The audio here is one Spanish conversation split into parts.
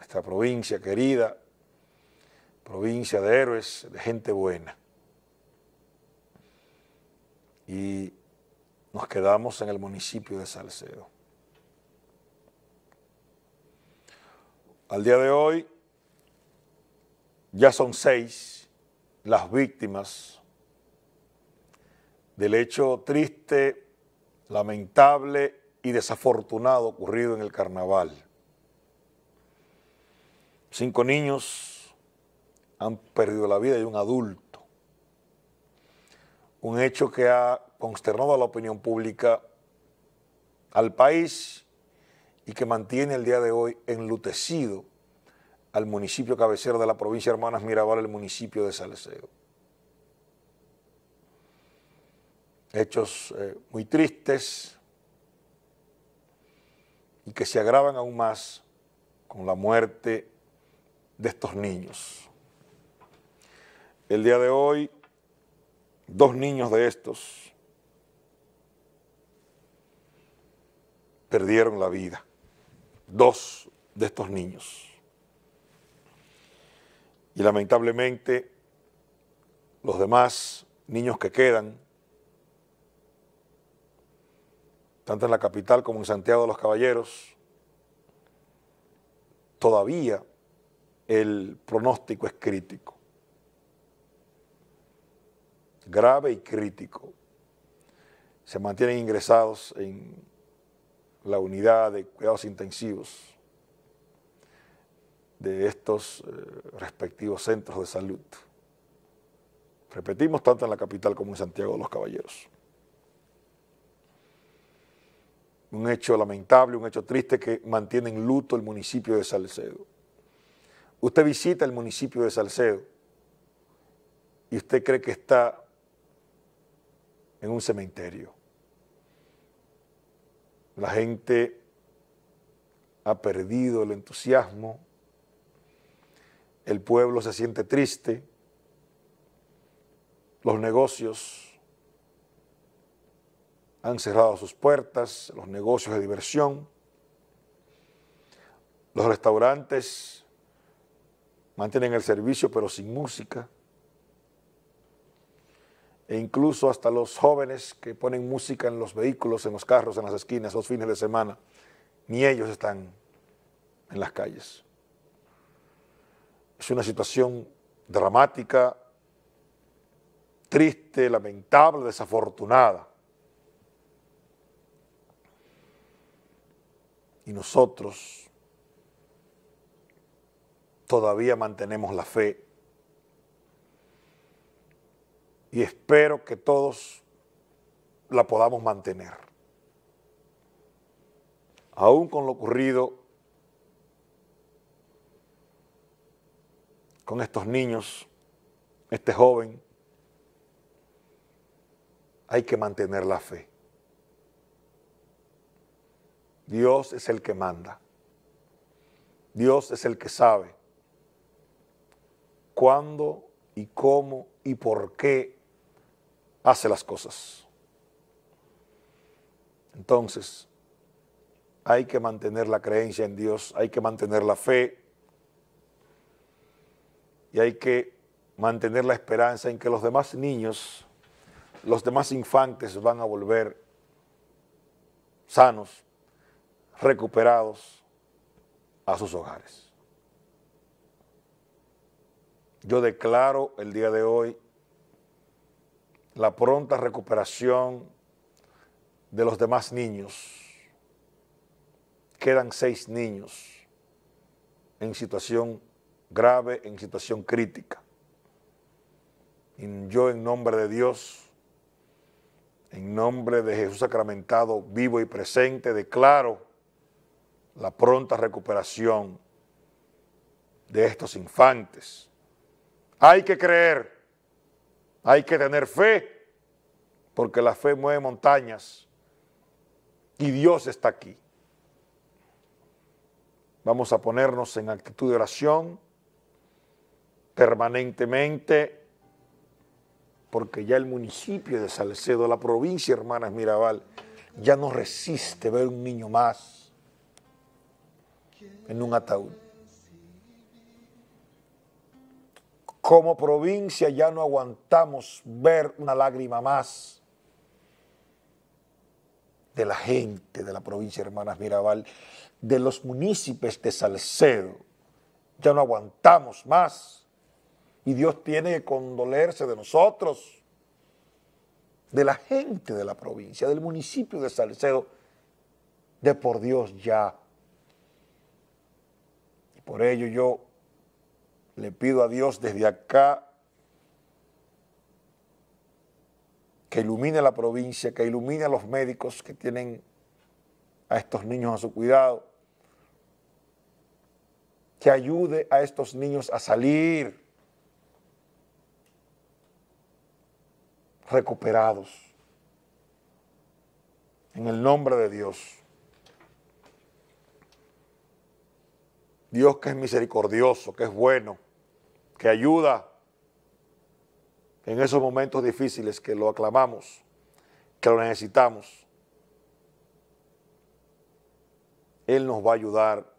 nuestra provincia querida, provincia de héroes, de gente buena. Y nos quedamos en el municipio de Salcedo. Al día de hoy ya son seis las víctimas del hecho triste, lamentable y desafortunado ocurrido en el carnaval. Cinco niños han perdido la vida y un adulto. Un hecho que ha consternado a la opinión pública, al país y que mantiene el día de hoy enlutecido al municipio cabecero de la provincia de Hermanas Mirabal, el municipio de Saleseo. Hechos eh, muy tristes y que se agravan aún más con la muerte de estos niños. El día de hoy, dos niños de estos perdieron la vida. Dos de estos niños. Y lamentablemente, los demás niños que quedan, tanto en la capital como en Santiago de los Caballeros, todavía el pronóstico es crítico. Grave y crítico. Se mantienen ingresados en la unidad de cuidados intensivos de estos eh, respectivos centros de salud. Repetimos, tanto en la capital como en Santiago de los Caballeros. Un hecho lamentable, un hecho triste que mantiene en luto el municipio de Salcedo. Usted visita el municipio de Salcedo y usted cree que está en un cementerio. La gente ha perdido el entusiasmo, el pueblo se siente triste, los negocios han cerrado sus puertas, los negocios de diversión, los restaurantes Mantienen el servicio pero sin música. E incluso hasta los jóvenes que ponen música en los vehículos, en los carros, en las esquinas, los fines de semana, ni ellos están en las calles. Es una situación dramática, triste, lamentable, desafortunada. Y nosotros todavía mantenemos la fe. Y espero que todos la podamos mantener. Aún con lo ocurrido con estos niños, este joven, hay que mantener la fe. Dios es el que manda. Dios es el que sabe cuándo y cómo y por qué hace las cosas. Entonces, hay que mantener la creencia en Dios, hay que mantener la fe y hay que mantener la esperanza en que los demás niños, los demás infantes van a volver sanos, recuperados a sus hogares. Yo declaro el día de hoy la pronta recuperación de los demás niños. Quedan seis niños en situación grave, en situación crítica. Y yo en nombre de Dios, en nombre de Jesús sacramentado, vivo y presente, declaro la pronta recuperación de estos infantes hay que creer, hay que tener fe, porque la fe mueve montañas y Dios está aquí. Vamos a ponernos en actitud de oración permanentemente, porque ya el municipio de Salcedo, la provincia Hermanas Mirabal, ya no resiste ver un niño más en un ataúd. Como provincia ya no aguantamos ver una lágrima más de la gente de la provincia Hermanas Mirabal, de los municipios de Salcedo. Ya no aguantamos más. Y Dios tiene que condolerse de nosotros, de la gente de la provincia, del municipio de Salcedo, de por Dios ya. por ello yo le pido a Dios desde acá que ilumine la provincia, que ilumine a los médicos que tienen a estos niños a su cuidado, que ayude a estos niños a salir recuperados. En el nombre de Dios. Dios que es misericordioso, que es bueno, que ayuda en esos momentos difíciles que lo aclamamos, que lo necesitamos. Él nos va a ayudar,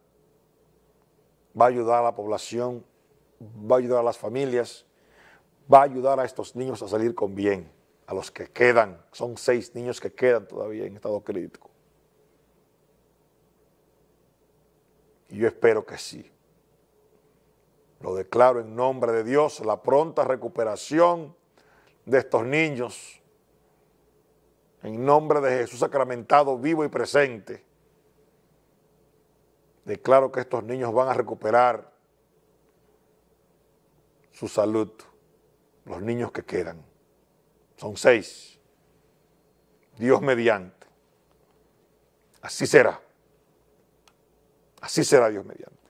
va a ayudar a la población, va a ayudar a las familias, va a ayudar a estos niños a salir con bien, a los que quedan, son seis niños que quedan todavía en estado crítico. Y yo espero que sí. Lo declaro en nombre de Dios, la pronta recuperación de estos niños. En nombre de Jesús sacramentado, vivo y presente. Declaro que estos niños van a recuperar su salud, los niños que quedan. Son seis. Dios mediante. Así será. Así será Dios mediante.